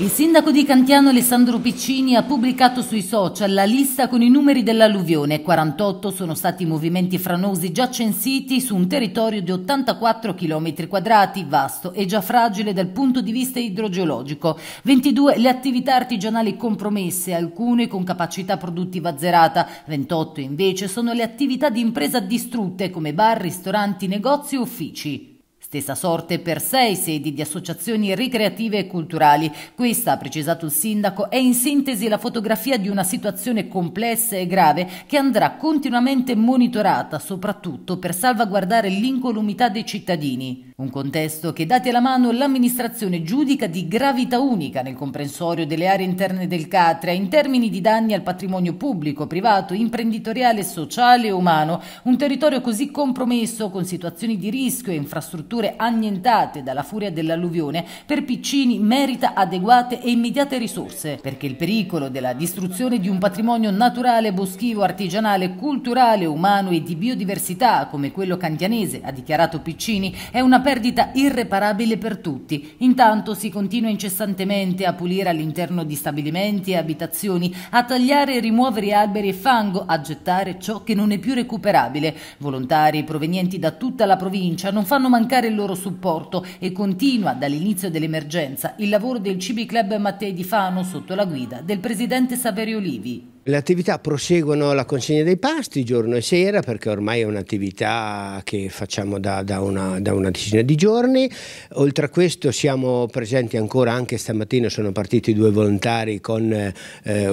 Il sindaco di Cantiano Alessandro Piccini ha pubblicato sui social la lista con i numeri dell'alluvione. 48 sono stati i movimenti franosi già censiti su un territorio di 84 km quadrati, vasto e già fragile dal punto di vista idrogeologico. 22 le attività artigianali compromesse, alcune con capacità produttiva azzerata. 28 invece sono le attività di impresa distrutte come bar, ristoranti, negozi e uffici. Stessa sorte per sei sedi di associazioni ricreative e culturali. Questa, ha precisato il sindaco, è in sintesi la fotografia di una situazione complessa e grave che andrà continuamente monitorata, soprattutto per salvaguardare l'incolumità dei cittadini. Un contesto che, date la mano, l'amministrazione giudica di gravità unica nel comprensorio delle aree interne del Catria in termini di danni al patrimonio pubblico, privato, imprenditoriale, sociale e umano. Un territorio così compromesso con situazioni di rischio e infrastrutture annientate dalla furia dell'alluvione, per Piccini merita adeguate e immediate risorse, perché il pericolo della distruzione di un patrimonio naturale, boschivo, artigianale, culturale, umano e di biodiversità, come quello candianese, ha dichiarato Piccini, è una perdita irreparabile per tutti. Intanto si continua incessantemente a pulire all'interno di stabilimenti e abitazioni, a tagliare e rimuovere alberi e fango, a gettare ciò che non è più recuperabile. Volontari provenienti da tutta la provincia non fanno mancare il loro supporto e continua dall'inizio dell'emergenza il lavoro del Cibi Club Mattei di Fano sotto la guida del presidente Saverio Livi. Le attività proseguono la consegna dei pasti giorno e sera perché ormai è un'attività che facciamo da, da, una, da, una, decina di giorni. Oltre a questo siamo presenti ancora anche stamattina, sono partiti due volontari con, eh,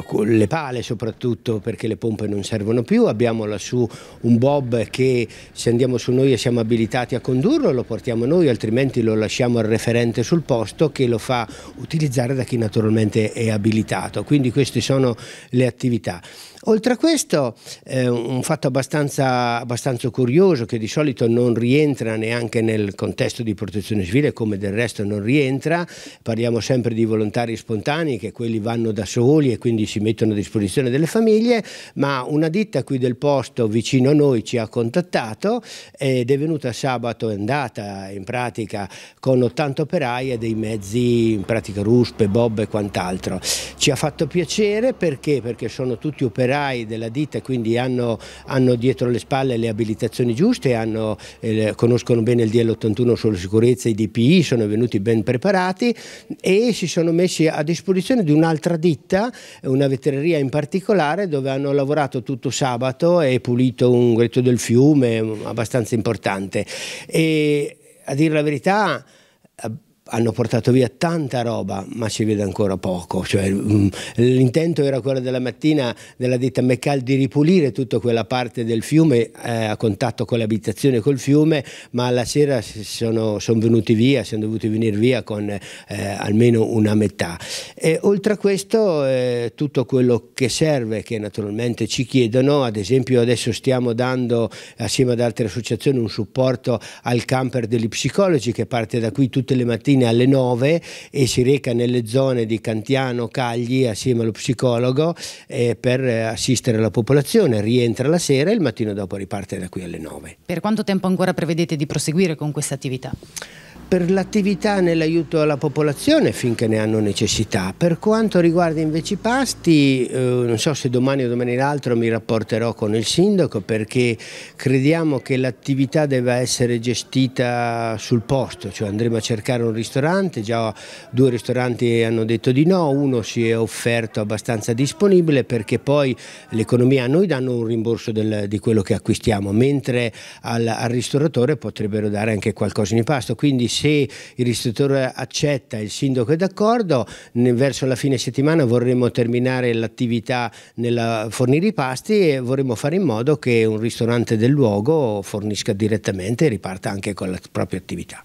con le pale soprattutto perché le pompe non servono più. Abbiamo lassù un bob che se andiamo su noi e siamo abilitati a condurlo lo portiamo noi altrimenti lo lasciamo al referente sul posto che lo fa utilizzare da chi naturalmente è abilitato. Quindi queste sono le attività verità. Oltre a questo, eh, un fatto abbastanza, abbastanza, curioso che di solito non rientra neanche nel contesto di protezione civile, come del resto non rientra, parliamo sempre di volontari spontanei che quelli vanno da soli e quindi si mettono a disposizione delle famiglie, ma una ditta qui del posto vicino a noi ci ha contattato ed è venuta sabato, è andata in pratica con 80 operai e dei mezzi, in pratica ruspe, bob e quant'altro. Ci ha fatto piacere perché? Perché sono sono tutti operai della ditta, quindi hanno, hanno dietro le spalle le abilitazioni giuste, hanno, eh, conoscono bene il DL81 sulla sicurezza, i DPI, sono venuti ben preparati e si sono messi a disposizione di un'altra ditta, una vetreria in particolare, dove hanno lavorato tutto sabato e pulito un gretto del fiume mm, abbastanza importante. E a dire la verità hanno portato via tanta roba, ma ci vede ancora poco. Cioè, mm, l'intento era quello della mattina della ditta Meccal di ripulire tutta quella parte del fiume eh, a contatto con l'abitazione col fiume, ma alla sera sono, sono venuti via, siamo dovuti venire via con eh, almeno una metà. E, oltre a questo, eh, tutto quello che serve, che naturalmente ci chiedono, ad esempio adesso stiamo dando assieme ad altre associazioni un supporto al camper degli psicologi che parte da qui tutte le mattine mattina alle 9 e si reca nelle zone di Cantiano, Cagli assieme allo psicologo eh, per eh, assistere la popolazione, rientra la sera e il mattino dopo riparte da qui alle 9. Per quanto tempo ancora prevedete di proseguire con questa attività? per l'attività nell'aiuto alla popolazione finché ne hanno necessità. Per quanto riguarda invece i pasti, eh, non so se domani o domani l'altro mi rapporterò con il sindaco perché crediamo che l'attività debba essere gestita sul posto, cioè andremo a cercare un ristorante, già due ristoranti hanno detto di no, uno si è offerto abbastanza disponibile perché poi l'economia a noi danno un rimborso del, di quello che acquistiamo, mentre al, al ristoratore potrebbero dare anche qualcosa in pasto. Quindi se il ristruttore accetta, il sindaco è d'accordo, verso la fine settimana vorremmo terminare l'attività nel fornire i pasti e vorremmo fare in modo che un ristorante del luogo fornisca direttamente e riparta anche con la propria attività.